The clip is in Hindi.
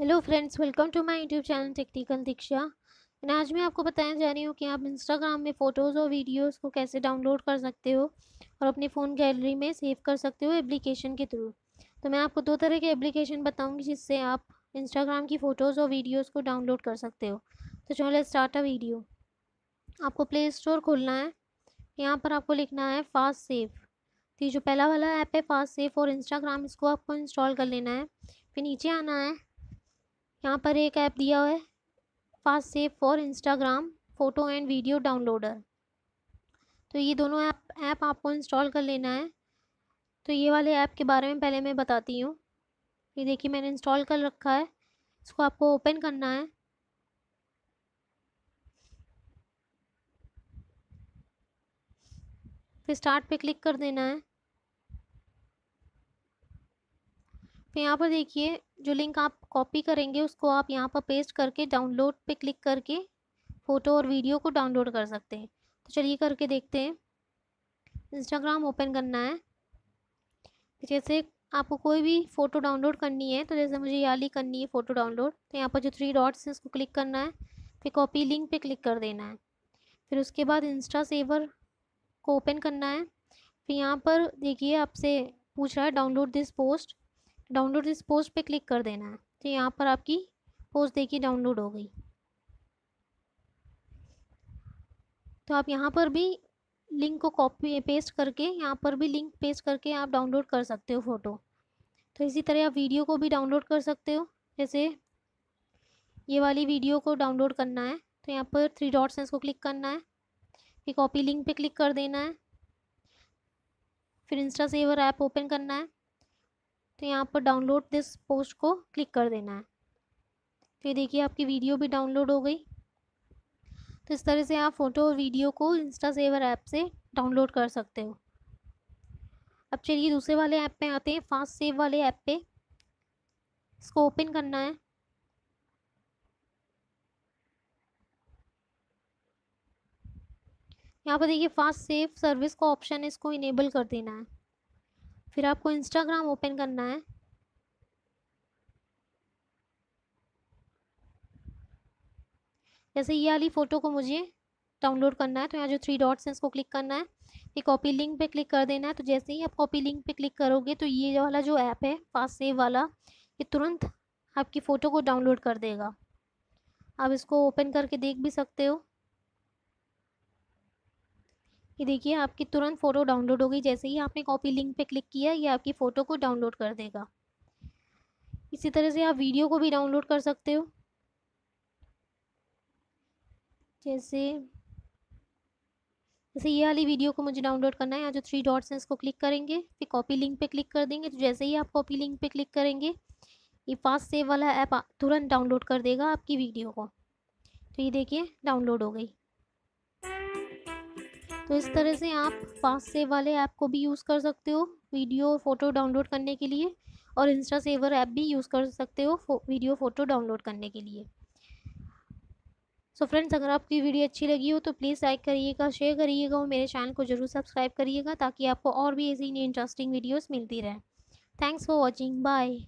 hello friends welcome to my YouTube channel technical Diksha मैं आज मैं आपको बताने जा रही हूँ कि आप इंस्टाग्राम में फ़ोटोज़ और वीडियोस को कैसे डाउनलोड कर सकते हो और अपने फ़ोन गैलरी में सेव कर सकते हो एप्लीकेशन के थ्रू तो मैं आपको दो तरह के एप्लीकेशन बताऊँगी जिससे आप इंस्टाग्राम की फ़ोटोज़ और वीडियोज़ को डाउनलोड कर सकते हो तो चलो स्टार्ट अ वीडियो आपको प्ले स्टोर खोलना है यहाँ पर आपको लिखना है फास्ट सेव तो ये जो पहला वाला ऐप है फास्ट सेव और इंस्टाग्राम इसको आपको इंस्टॉल कर लेना है फिर नीचे आना है यहाँ पर एक ऐप दिया हुआ है fast save for Instagram photo and video downloader तो ये दोनों ऐप ऐप आपको इंस्टॉल कर लेना है तो ये वाले ऐप के बारे में पहले मैं बताती हूँ ये देखिए मैंने इंस्टॉल कर रखा है इसको आपको ओपन करना है फिर स्टार्ट पे क्लिक कर देना है फिर यहाँ पर देखिए जो लिंक आप कॉपी करेंगे उसको आप यहाँ पर पेस्ट करके डाउनलोड पे क्लिक करके फ़ोटो और वीडियो को डाउनलोड कर सकते हैं तो चलिए करके देखते हैं इंस्टाग्राम ओपन करना है जैसे आपको कोई भी फ़ोटो डाउनलोड करनी है तो जैसे मुझे याली करनी है फ़ोटो डाउनलोड तो यहाँ पर जो थ्री डॉट्स हैं उसको क्लिक करना है फिर कॉपी लिंक पे क्लिक कर देना है फिर उसके बाद इंस्टा सेवर को ओपन करना है फिर यहाँ पर देखिए आपसे पूछ रहा है डाउनलोड दिस पोस्ट डाउनलोड इस पोस्ट पे क्लिक कर देना है तो यहाँ पर आपकी पोस्ट देखिए डाउनलोड हो गई तो आप यहाँ पर भी लिंक को कॉपी पेस्ट करके यहाँ पर भी लिंक पेस्ट करके आप डाउनलोड कर सकते हो फ़ोटो तो इसी तरह आप वीडियो को भी डाउनलोड कर सकते हो जैसे ये वाली वीडियो को डाउनलोड करना है तो यहाँ पर थ्री डॉट्स हैं इसको क्लिक करना है फिर कॉपी लिंक पे क्लिक कर देना है फिर इंस्टा सेवर ऐप ओपन करना है तो यहाँ पर डाउनलोड दिस पोस्ट को क्लिक कर देना है तो ये देखिए आपकी वीडियो भी डाउनलोड हो गई तो इस तरह से आप फ़ोटो और वीडियो को इंस्टा सेवर ऐप से डाउनलोड कर सकते हो अब चलिए दूसरे वाले ऐप पे आते हैं फास्ट सेव वाले ऐप पे इसको ओपन करना है यहाँ पर देखिए फास्ट सेव सर्विस का ऑप्शन है इसको इनेबल कर देना है फिर आपको इंस्टाग्राम ओपन करना है जैसे ये वाली फ़ोटो को मुझे डाउनलोड करना है तो यहाँ जो थ्री डॉट्स हैं इसको क्लिक करना है फिर कॉपी लिंक पे क्लिक कर देना है तो जैसे ही आप कॉपी लिंक पे क्लिक करोगे तो ये वाला जो ऐप है पास सेव वाला ये तुरंत आपकी फ़ोटो को डाउनलोड कर देगा आप इसको ओपन करके देख भी सकते हो ये देखिए आपकी तुरंत फ़ोटो डाउनलोड होगी जैसे ही आपने कॉपी लिंक पे क्लिक किया ये आपकी फ़ोटो को डाउनलोड कर देगा इसी तरह से आप वीडियो को भी डाउनलोड कर सकते हो जैसे जैसे ये वाली वीडियो को मुझे डाउनलोड करना है यहाँ जो थ्री डॉट्स हैं इसको क्लिक करेंगे फिर कॉपी लिंक पे क्लिक कर देंगे तो जैसे ही आप कॉपी लिंक पे क्लिक करेंगे ये फास्ट सेव वाला ऐप तुरंत डाउनलोड कर देगा आपकी वीडियो को तो ये देखिए डाउनलोड हो गई तो इस तरह से आप फास्ट सेव वाले ऐप को भी यूज़ कर सकते हो वीडियो फ़ोटो डाउनलोड करने के लिए और इंस्टा सेवर ऐप भी यूज़ कर सकते हो फो, वीडियो फ़ोटो डाउनलोड करने के लिए सो so फ्रेंड्स अगर आपकी वीडियो अच्छी लगी हो तो प्लीज़ लाइक करिएगा शेयर करिएगा और मेरे चैनल को ज़रूर सब्सक्राइब करिएगा ताकि आपको और भी ऐसी इंटरेस्टिंग वीडियोस मिलती रहे थैंक्स फॉर वॉचिंग बाय